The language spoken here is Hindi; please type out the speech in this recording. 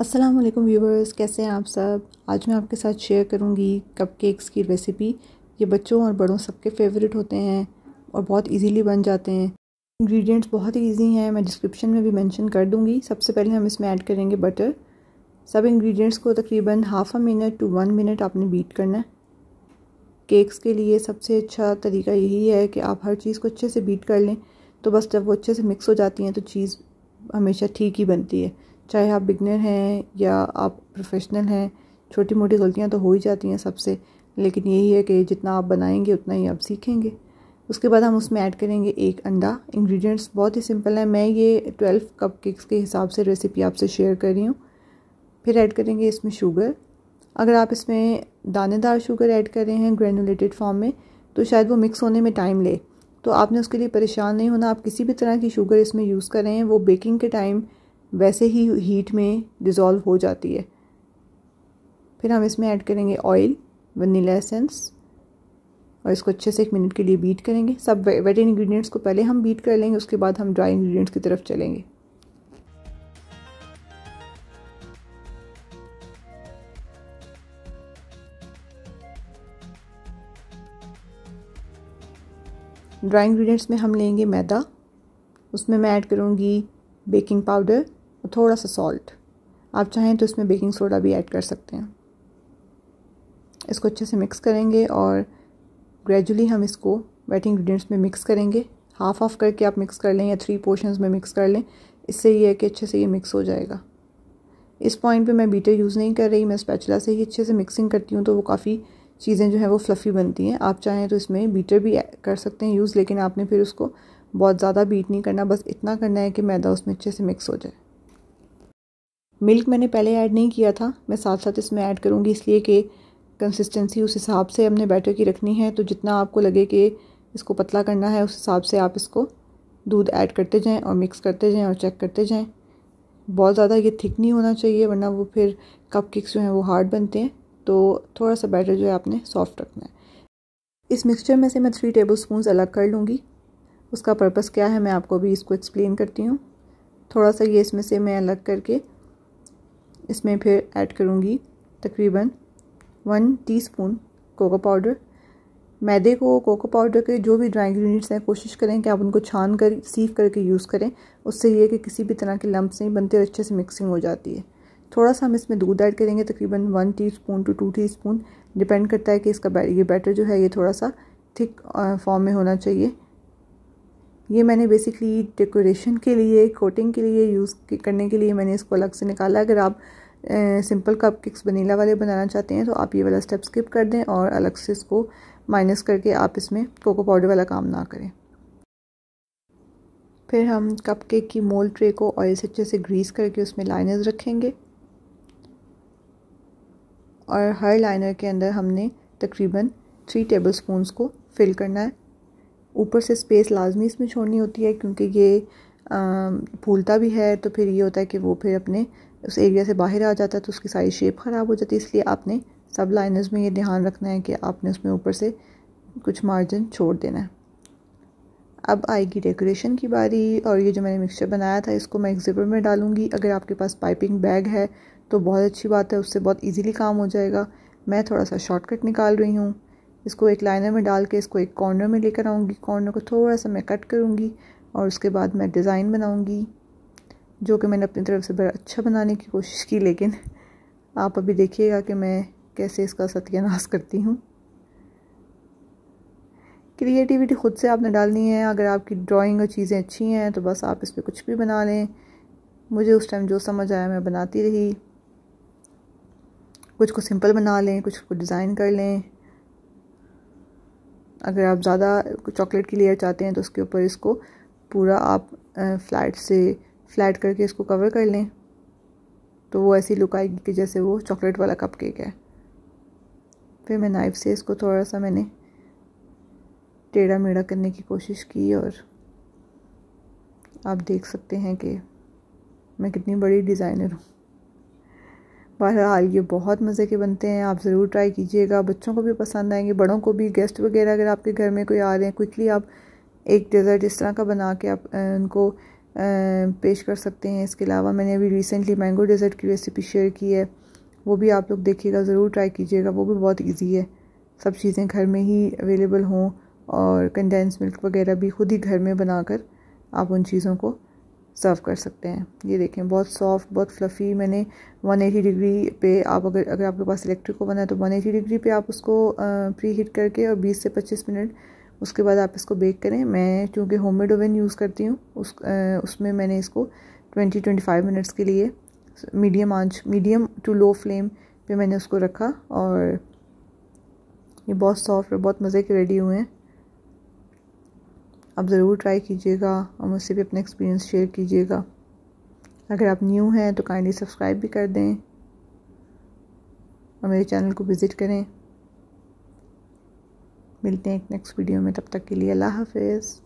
अस्सलाम वालेकुम व्यूवर्स कैसे हैं आप सब आज मैं आपके साथ शेयर करूंगी कपकेक्स की रेसिपी ये बच्चों और बड़ों सबके फेवरेट होते हैं और बहुत इजीली बन जाते हैं इंग्रेडिएंट्स बहुत ही इजी हैं मैं डिस्क्रिप्शन में भी मेंशन कर दूंगी सबसे पहले हम इसमें ऐड करेंगे बटर सब इंग्रेडिएंट्स को तकरीबन half a minute to one minute आपने बीट करना है केक्स के लिए सबसे अच्छा तरीका यही है कि आप हर चीज़ को अच्छे से बीट कर लें तो बस जब वो अच्छे से मिक्स हो जाती हैं तो चीज़ हमेशा ठीक ही बनती है चाहे आप बिगनर हैं या आप प्रोफेशनल हैं छोटी मोटी गलतियां तो हो ही जाती हैं सबसे लेकिन यही है कि जितना आप बनाएंगे उतना ही आप सीखेंगे उसके बाद हम उसमें ऐड करेंगे एक अंडा इंग्रेडिएंट्स बहुत ही सिंपल है मैं ये ट्वेल्व कप केक्स के हिसाब से रेसिपी आपसे शेयर कर रही हूँ फिर ऐड करेंगे इसमें शुगर अगर आप इसमें दानेदार शुगर ऐड कर रहे हैं ग्रेनुलेटेड फॉर्म में तो शायद वो मिक्स होने में टाइम ले तो आपने उसके लिए परेशान नहीं होना आप किसी भी तरह की शुगर इसमें यूज़ करें वो बेकिंग के टाइम वैसे ही हीट में डिज़ोल्व हो जाती है फिर हम इसमें ऐड करेंगे ऑयल वनीला एसेंस और इसको अच्छे से एक मिनट के लिए बीट करेंगे सब वेट इंग्रेडिएंट्स को पहले हम बीट कर लेंगे उसके बाद हम ड्राई इंग्रेडिएंट्स की तरफ चलेंगे ड्राई इंग्रेडिएंट्स में हम लेंगे मैदा उसमें मैं ऐड करूँगी बेकिंग पाउडर और थोड़ा सा सॉल्ट आप चाहें तो इसमें बेकिंग सोडा भी ऐड कर सकते हैं इसको अच्छे से मिक्स करेंगे और ग्रेजुअली हम इसको वेट इंग्रेडिएंट्स में मिक्स करेंगे हाफ ऑफ करके आप मिक्स कर लें या थ्री पोर्शंस में मिक्स कर लें इससे ये है कि अच्छे से ये मिक्स हो जाएगा इस पॉइंट पे मैं बीटर यूज़ नहीं कर रही मैं स्पैचुला से ही अच्छे से मिक्सिंग करती हूँ तो वो काफ़ी चीज़ें जो हैं वो फ्लफ़ी बनती हैं आप चाहें तो इसमें बीटर भी कर सकते हैं यूज़ लेकिन आपने फिर उसको बहुत ज़्यादा बीट नहीं करना बस इतना करना है कि मैदा उसमें अच्छे से मिक्स हो जाए मिल्क मैंने पहले ऐड नहीं किया था मैं साथ साथ इसमें ऐड करूँगी इसलिए कि कंसिस्टेंसी उस हिसाब से हमने बैटर की रखनी है तो जितना आपको लगे कि इसको पतला करना है उस हिसाब से आप इसको दूध ऐड करते जाएं और मिक्स करते जाएं और चेक करते जाएं बहुत ज़्यादा ये थिक नहीं होना चाहिए वरना वो फिर कप केक्स जो हैं वो हार्ड बनते हैं तो थोड़ा सा बैटर जो है आपने सॉफ्ट रखना है इस मिक्सचर में से मैं थ्री टेबल स्पून अलग कर लूँगी उसका पर्पज़ क्या है मैं आपको अभी इसको एक्सप्लेन करती हूँ थोड़ा सा ये इसमें से मैं अलग करके इसमें फिर ऐड करूँगी तकरीबन वन टीस्पून कोको पाउडर मैदे को कोको पाउडर के जो भी ड्राइंग यूनिट्स हैं कोशिश करें कि आप उनको छान कर सीव करके यूज़ करें उससे यह कि किसी भी तरह के लम्ब नहीं बनते और अच्छे से मिक्सिंग हो जाती है थोड़ा सा हम इसमें दूध ऐड करेंगे तकरीबन one teaspoon two two teaspoon depend करता है कि इसका ये बैटर जो है ये थोड़ा सा थिक फॉर्म में होना चाहिए ये मैंने बेसिकली डेकोरेशन के लिए कोटिंग के लिए यूज़ करने के लिए मैंने इसको अलग से निकाला अगर आप सिंपल कप किक्स वनीला वाले बनाना चाहते हैं तो आप ये वाला स्टेप स्किप कर दें और अलग से इसको माइनस करके आप इसमें कोको पाउडर वाला काम ना करें फिर हम कप केक की मोल ट्रे को ऑयल से अच्छे से ग्रीस करके उसमें लाइनर्स रखेंगे और हर लाइनर के अंदर हमने तकरीबन थ्री टेबल स्पून्स को फिल करना है ऊपर से स्पेस लाजमी इसमें छोड़नी होती है क्योंकि ये फूलता भी है तो फिर ये होता है कि वो फिर अपने उस एरिया से बाहर आ जाता है तो उसकी सारी शेप ख़राब हो जाती है इसलिए आपने सब लाइनर्स में ये ध्यान रखना है कि आपने उसमें ऊपर से कुछ मार्जिन छोड़ देना है अब आएगी डेकोरेशन की बारी और ये जो मैंने मिक्सचर बनाया था इसको मैं ज़िपर में डालूंगी अगर आपके पास पाइपिंग बैग है तो बहुत अच्छी बात है उससे बहुत इजीली काम हो जाएगा मैं थोड़ा सा शॉर्टकट निकाल रही हूँ इसको एक लाइनर में डाल के इसको एक कॉर्नर में लेकर आऊँगी कॉर्नर को थोड़ा सा मैं कट करूँगी और उसके बाद मैं डिज़ाइन बनाऊँगी जो कि मैंने अपनी तरफ से बड़ा अच्छा बनाने की कोशिश की लेकिन आप अभी देखिएगा कि मैं कैसे इसका सत्यानाश करती हूँ क्रिएटिविटी ख़ुद से आपने डालनी है अगर आपकी ड्राइंग और चीज़ें अच्छी हैं तो बस आप इस पर कुछ भी बना लें मुझे उस टाइम जो समझ आया मैं बनाती रही कुछ को सिंपल बना लें कुछ को डिज़ाइन कर लें अगर आप ज़्यादा चॉकलेट की लेयर चाहते हैं तो उसके ऊपर इसको पूरा आप फ्लैट से फ्लैट करके इसको कवर कर लें तो वो ऐसी लुक आएगी कि जैसे वो चॉकलेट वाला कप केक है फिर मैं नाइफ से इसको थोड़ा सा मैंने टेढ़ा मेढ़ा करने की कोशिश की और आप देख सकते हैं कि मैं कितनी बड़ी डिज़ाइनर हूँ बहरहाल ये बहुत मज़े के बनते हैं आप ज़रूर ट्राई कीजिएगा बच्चों को भी पसंद आएंगे बड़ों को भी गेस्ट वगैरह अगर आपके घर में कोई आ रहे हैं क्विकली आप एक डेज़र्ट इस तरह का बना के आप उनको पेश कर सकते हैं इसके अलावा मैंने अभी रिसेंटली मैंगो डेज़र्ट की रेसिपी शेयर की है वो भी आप लोग देखिएगा ज़रूर ट्राई कीजिएगा वो भी बहुत ईजी है सब चीज़ें घर में ही अवेलेबल हों और कंडेंस मिल्क वगैरह भी खुद ही घर में बनाकर आप उन चीज़ों को सर्व कर सकते हैं ये देखें बहुत सॉफ्ट बहुत फ्लफ़ी मैंने 180 डिग्री पे आप अगर अगर आपके पास इलेक्ट्रिक ओवन है तो 180 डिग्री पे आप उसको प्री हीट करके और 20 से 25 मिनट उसके बाद आप इसको बेक करें मैं चूँकि होममेड ओवन यूज़ करती हूँ उस आ, उसमें मैंने इसको 20-25 मिनट्स के लिए मीडियम आंच मीडियम टू लो फ्लेम पे मैंने उसको रखा और ये बहुत सॉफ्ट और बहुत मज़े के रेडी हुए हैं आप ज़रूर ट्राई कीजिएगा और मुझसे भी अपना एक्सपीरियंस शेयर कीजिएगा अगर आप न्यू हैं तो काइंडली सब्सक्राइब भी कर दें और मेरे चैनल को विज़िट करें मिलते हैं एक नेक्स्ट वीडियो में तब तक के लिए अल्लाह हाफिज़